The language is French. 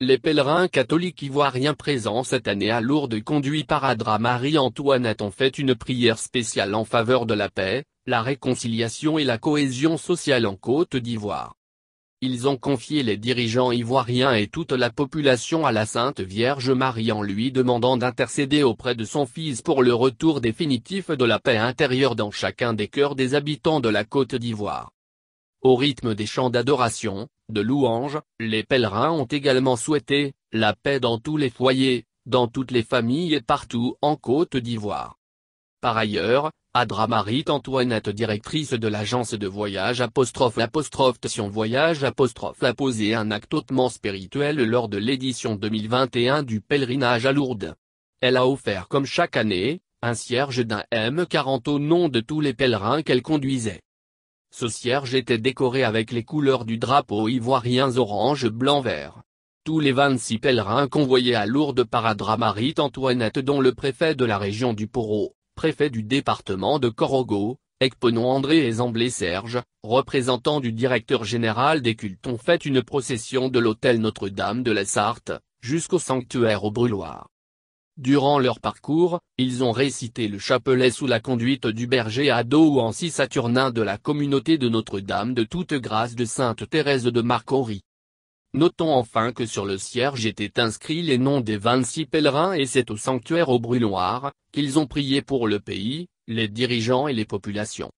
Les pèlerins catholiques ivoiriens présents cette année à Lourdes conduits par Adra Marie-Antoinette ont fait une prière spéciale en faveur de la paix, la réconciliation et la cohésion sociale en Côte d'Ivoire. Ils ont confié les dirigeants ivoiriens et toute la population à la Sainte Vierge Marie en lui demandant d'intercéder auprès de son Fils pour le retour définitif de la paix intérieure dans chacun des cœurs des habitants de la Côte d'Ivoire. Au rythme des chants d'adoration, de louanges, les pèlerins ont également souhaité, la paix dans tous les foyers, dans toutes les familles et partout en Côte d'Ivoire. Par ailleurs, Adra Marie Antoinette directrice de l'agence de voyage apostrophe apostrophe Tion Voyage apostrophe a posé un acte hautement spirituel lors de l'édition 2021 du pèlerinage à Lourdes. Elle a offert comme chaque année, un cierge d'un M40 au nom de tous les pèlerins qu'elle conduisait. Ce cierge était décoré avec les couleurs du drapeau ivoirien orange-blanc-vert. Tous les 26 pèlerins convoyés à Lourdes par Marie Antoinette dont le préfet de la région du Poro, préfet du département de Corogo, Ekponon André et Zamblé Serge, représentant du directeur général des cultes ont fait une procession de l'hôtel Notre-Dame de la Sarthe, jusqu'au sanctuaire au brûloir. Durant leur parcours, ils ont récité le chapelet sous la conduite du berger ado ou six saturnin de la communauté de Notre-Dame de toute grâce de Sainte Thérèse de Marcory. Notons enfin que sur le cierge étaient inscrits les noms des 26 pèlerins et c'est au sanctuaire au Brûloir, qu'ils ont prié pour le pays, les dirigeants et les populations.